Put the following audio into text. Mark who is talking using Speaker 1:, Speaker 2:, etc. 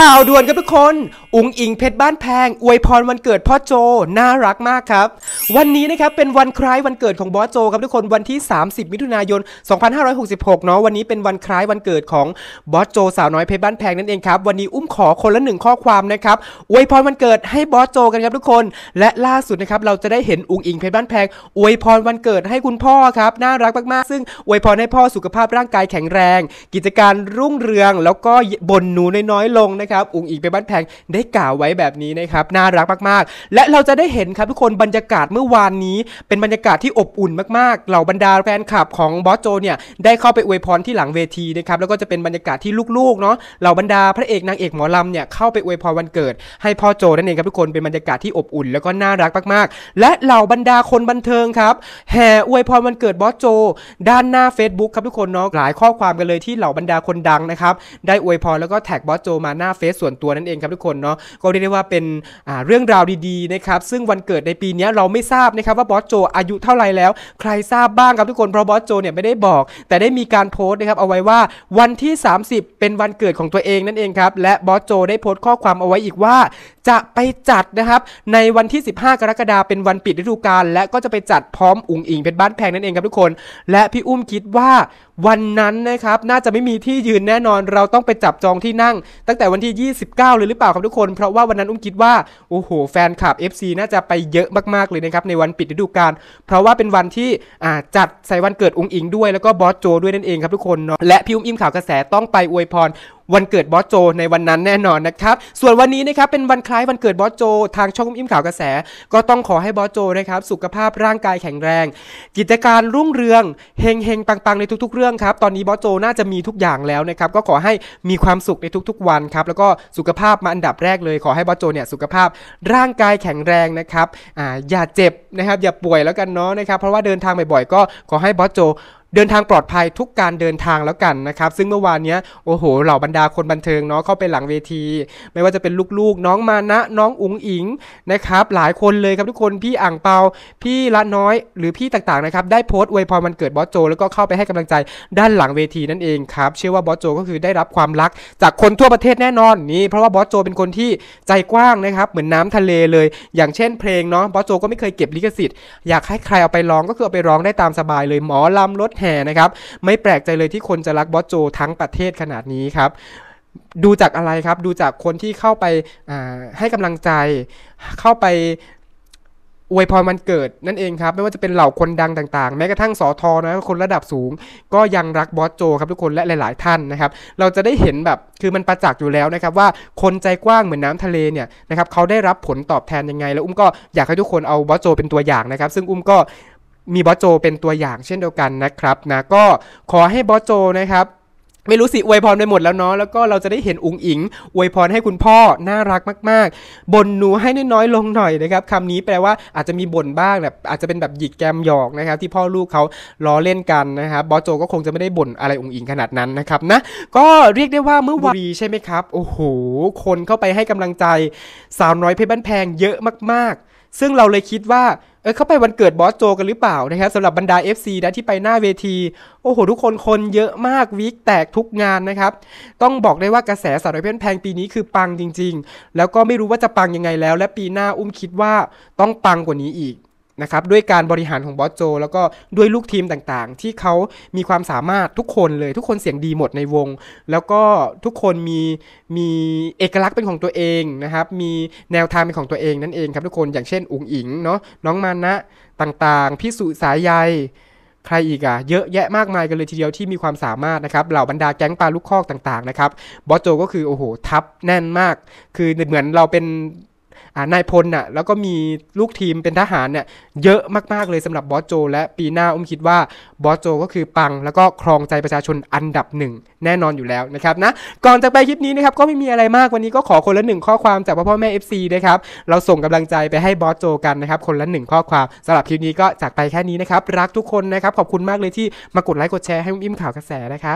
Speaker 1: ข่าวด่วนครับทุกคน อุงอิงเพชรบ้านแพง อวยพรวันเกิดพ่อโจน่ารักมากครับวันนี้นะครับเป็นวันคล้ายวันเกิดของบอสโจครับทุกคนวันที่ 30 มิถุนายน 2566เนาะวันนี้เป็นวันคล้ายวันเกิดของบอสโจสาวน้อยเพชรบ้านแพงนั่นเองครับวันนี้อุ้มขอคนละหนึ่งข้อความนะครับอวยพรวันเกิดให้บอสโจกันครับทุกคนและล่าสุดนะครับเราจะได้เห็นอุงอิงเพชรบ้านแพงอวยพรวันเกิดให้คุณพ่อครับ น่ารักมากๆซึ่ง อวยพรให้พ่อสุขภาพร่างกายแข็งแรง กิจการรุ่งเรือง แล้วก็บนหนูน้อยๆลงนะนะครับอุ๋งอิงไปบ้านแพงได้กล่าวไว้แบบนี้นะครับ น่ารักมากๆ และเราจะได้เห็นครับทุกคนบรรยากาศเมื่อวานนี้เป็นบรรยากาศที่อบอุ่นมากๆเหล่าบรรดาแฟนคลับของบอสโจเนี่ยได้เข้าไปอวยพรที่หลังเวทีนะครับแล้วก็จะเป็นบรรยากาศที่ลูกๆเนาะเหล่าบรรดาพระเอกนางเอกหมอลำเนี่ยเข้าไปอวยพรวันเกิด ให้พ่อโจนั่นเองครับทุกคนเป็นบรรยากาศที่อบอุ่นแล้วก็น่ารักมากๆ และเหล่าบรรดาคนบันเทิงครับแห่อวยพรวันเกิดบอสโจด้านหน้า Facebook ครับทุกคนเนาะหลายข้อความกันเลยที่เหล่าบรรดาคนดังนะครับได้อวยพรแล้วก็แท็กบอสโจมาหน้าเฟซส่วนตัวนั่นเองครับทุกคนเนาะก็เรียกได้ว่าเป็นเรื่องราวดีๆนะครับซึ่งวันเกิดในปีนี้เราไม่ทราบนะครับว่าบอสโจอายุเท่าไหร่แล้ว ใครทราบบ้างครับทุกคน เพราะบอสโจเนี่ยไม่ได้บอก แต่ได้มีการโพสต์นะครับเอาไว้ว่าวันที่ 30 เป็นวันเกิดของตัวเองนั่นเองครับและบอสโจได้โพสต์ข้อความเอาไว้อีกว่า จะไปจัดนะครับในวันที่ 15 กรกฎาคมเป็นวันปิดฤดูกาลและก็จะไปจัดพร้อมอุ๋งอิงเป็นบ้านแพงนั่นเองครับ ทุกคนและพี่อุ้มคิดว่าวันนั้นนะครับน่าจะไม่มีที่ยืนแน่นอนเราต้องไปจับจองที่นั่ง ตั้งแต่วันที่ 29 เลยหรือเปล่าครับทุกคน เพราะว่าวันนั้นอุ้มคิดว่า โอ้โห แฟนคลับ FC น่าจะไปเยอะมากๆ เลยนะครับ ในวันปิดฤดูกาล เพราะว่าเป็นวันที่จัดใส่วันเกิดอุ้งอิงด้วย แล้วก็บอสโจ ด้วยนั่นเองครับทุกคนเนาะและพี่อุ้มอิ่มข่าวกระแสต้องไปอวยพรวันเกิดบอสโจในวันนั้นแน่นอนนะครับส่วนวันนี้นะครับเป็นวันคล้ายวันเกิดบอสโจทางช่องอิ่มข่าวกระแส ก็ต้องขอให้บอสโจนะครับสุขภาพร่างกายแข็งแรง กิจการรุ่งเรืองเฮงเฮงปังๆ ในทุกๆเรื่องครับ ตอนนี้บอสโจน่าจะมีทุกอย่างแล้วนะครับ ก็ขอให้มีความสุขในทุกๆวันครับแล้วก็สุขภาพมาอันดับแรกเลยขอให้บอสโจเนี่ยสุขภาพร่างกายแข็งแรงนะครับอ่าอย่าเจ็บนะครับ อย่าป่วยแล้วกันเนาะนะครับเพราะว่าเดินทางบ่อย ๆ ก็ขอให้บอสโจเดินทางปลอดภัยทุกการเดินทางแล้วกันนะครับ ซึ่งเมื่อวานนี้โอ้โหเหล่าบรรดาคนบันเทิงเนาะเข้าไปหลังเวที ไม่ว่าจะเป็นลูกๆน้องมานะ น้องอุ๋งอิงนะครับหลายคนเลยครับทุกคนพี่อ่างเปา พี่ละน้อย หรือพี่ต่างๆนะครับได้โพสต์อวยพรมันเกิดบอสโจ แล้วก็เข้าไปให้กำลังใจด้านหลังเวทีนั่นเองครับเชื่อว่าบอสโจ ก็คือได้รับความรักจากคนทั่วประเทศแน่นอนนี่เพราะว่าบอสโจ เป็นคนที่ใจกว้างนะครับเหมือนน้าทะเลเลย อย่างเช่นเพลงเนาะบอสโจ ก็ไม่เคยเก็บลิขสิทธิ์อยากให้ใครเอาไปร้องก็คือเอาไปร้องได้ตามสบายเลยหมอลำรถแห่นะครับไม่แปลกใจเลยที่คนจะรักบอสโจทั้งประเทศขนาดนี้ครับดูจากอะไรครับ ดูจากคนที่เข้าไปให้กำลังใจเข้าไปอวยพรมันเกิดนั่นเองครับไม่ว่าจะเป็นเหล่าคนดังต่าง ๆ แม้กระทั่งสอทอนะคนระดับสูงก็ยังรักบอสโจครับทุกคนและหลาย ๆ ท่านนะครับเราจะได้เห็นแบบคือมันประจักษ์อยู่แล้วนะครับว่าคนใจกว้างเหมือนน้าทะเลเนี่ยนะครับเขาได้รับผลตอบแทนยังไง แล้วอุ้มก็อยากให้ทุกคนเอาบอสโจเป็นตัวอย่างนะครับ ซึ่งอุ้มก็มีบอสโจเป็นตัวอย่างเช่นเดียวกันนะครับนะ ก็ขอให้บอสโจนะครับ ไม่รู้สิอวยพรไปหมดแล้วเนาะแล้วก็เราจะได้เห็นอุงอิงอวยพรให้คุณพ่อน่ารักมากๆบ่นหนูให้น้อย ๆ ลงหน่อยนะครับคำนี้แปลว่าอาจจะมีบ่นบ้างแบบอาจจะเป็นแบบหยิกแกมหยอกนะครับ ที่พ่อลูกเขาล้อเล่นกันนะครับบอสโจ ก็คงจะไม่ได้บ่นอะไรอุงอิงขนาดนั้นนะครับนะก็เรียกได้ว่าเมื่อวานใช่ไหมครับโอ้โหคนเข้าไปให้กำลังใจสาวน้อยเพชรบ้านแพงเยอะมากๆซึ่งเราเลยคิดว่าเออเขาไปวันเกิดบอสโจกันหรือเปล่านะครับสำหรับบรรดา FC นะที่ไปหน้าเวที โอ้โหทุกคนคนเยอะมากวิกแตกทุกงานนะครับ ต้องบอกได้ว่ากระแสสาวน้อยเพื่อนแพงปีนี้คือปังจริงๆ แล้วก็ไม่รู้ว่าจะปังยังไงแล้ว และปีหน้าอุ้มคิดว่าต้องปังกว่านี้อีกนะครับด้วยการบริหารของบอสโจแล้วก็ด้วยลูกทีมต่างๆ ที่เขามีความสามารถทุกคนเลยทุกคนเสียงดีหมดในวง แล้วก็ทุกคนมีมีเอกลักษณ์เป็นของตัวเองนะครับมีแนวทางเป็นของตัวเองนั่นเองครับทุกคนอย่างเช่นอุงอิงเนาะน้องมานะต่างๆพี่สุสายใยใครอีกอะเยอะแยะมากมายกันเลยทีเดียวที่มีความสามารถนะครับเหล่าบรรดาแก๊งปลาลูกคอกต่างๆนะครับบอสโจก็คือโอ้โหทับแน่นมากคือเหมือนเราเป็นนายพลน่ะ แล้วก็มีลูกทีมเป็นทหารเนี่ยเยอะมากๆเลยสำหรับบอสโจและปีหน้าอุ้มคิดว่า บอสโจก็คือปังแล้วก็ครองใจประชาชนอันดับหนึ่ง แน่นอนอยู่แล้วนะครับนะ ก่อนจะไปคลิปนี้นะครับ ก็ไม่มีอะไรมากวันนี้ก็ขอคนละหนึ่งข้อความจากพ่อพ่อแม่ FC นะครับเราส่งกำลังใจไปให้บอสโจกันนะครับคนละหนึ่งข้อความสำหรับคลิปนี้ก็จากไปแค่นี้นะครับรักทุกคนนะครับขอบคุณมากเลยที่มากดไลค์กดแชร์ให้อุ้มอิ่มข่าวกระแสนะครับ